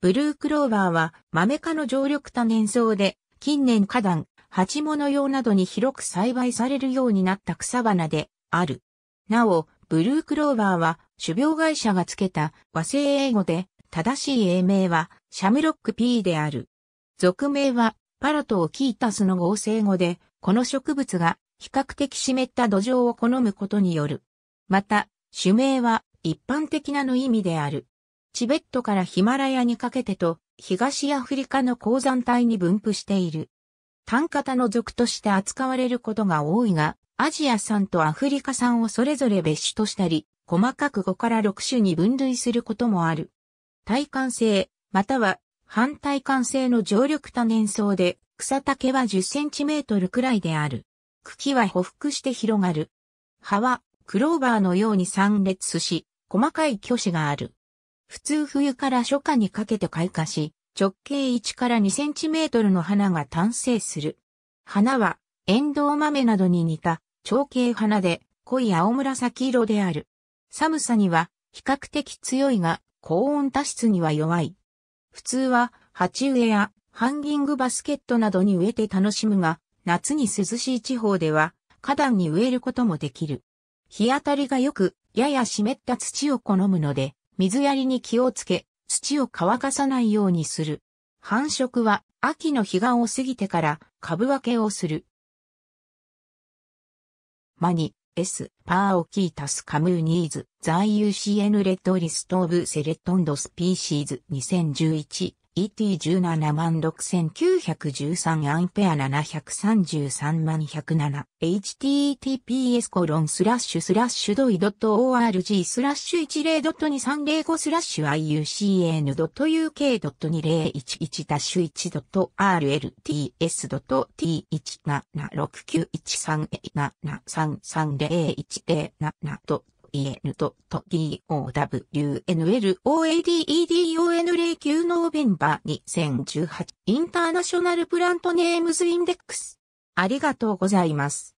ブルークローバーは豆科の常緑多年草で、近年花壇、鉢物用などに広く栽培されるようになった草花である。なお、ブルークローバーは種苗会社がつけた和製英語で、正しい英名はシャムロック P である。俗名はパラトをキータスの合成語で、この植物が比較的湿った土壌を好むことによる。また、種名は一般的なの意味である。チベットからヒマラヤにかけてと、東アフリカの鉱山帯に分布している。単型の属として扱われることが多いが、アジア産とアフリカ産をそれぞれ別種としたり、細かく5から6種に分類することもある。耐寒性、または反体幹性の常緑多年草で、草丈は10センチメートルくらいである。茎は匍匐して広がる。葉はクローバーのように散列し、細かい巨子がある。普通冬から初夏にかけて開花し、直径1から2センチメートルの花が誕生する。花は、エンドウ豆などに似た長径花で濃い青紫色である。寒さには比較的強いが高温多湿には弱い。普通は鉢植えやハンギングバスケットなどに植えて楽しむが、夏に涼しい地方では花壇に植えることもできる。日当たりが良く、やや湿った土を好むので、水やりに気をつけ、土を乾かさないようにする。繁殖は秋の彼岸を過ぎてから株分けをする。マニ、S、パーオキータスカムーニーズ、在 UCN レッドリストオブセレットンドスピーシーズ2011 ET17 6913アンペア733万107 https コロンスラッシュスラッシュドイドット org スラッシュ10ドット2305スラッシュ iucn ドット uk ドット2011ダッシュ1ドット rlts ドット t1769137330107 ドット e n t o k i o w n l o a d e d o n 0 9 n o v e ベ b e r 2018インターナショナルプラントネームズインデックス。ありがとうございます。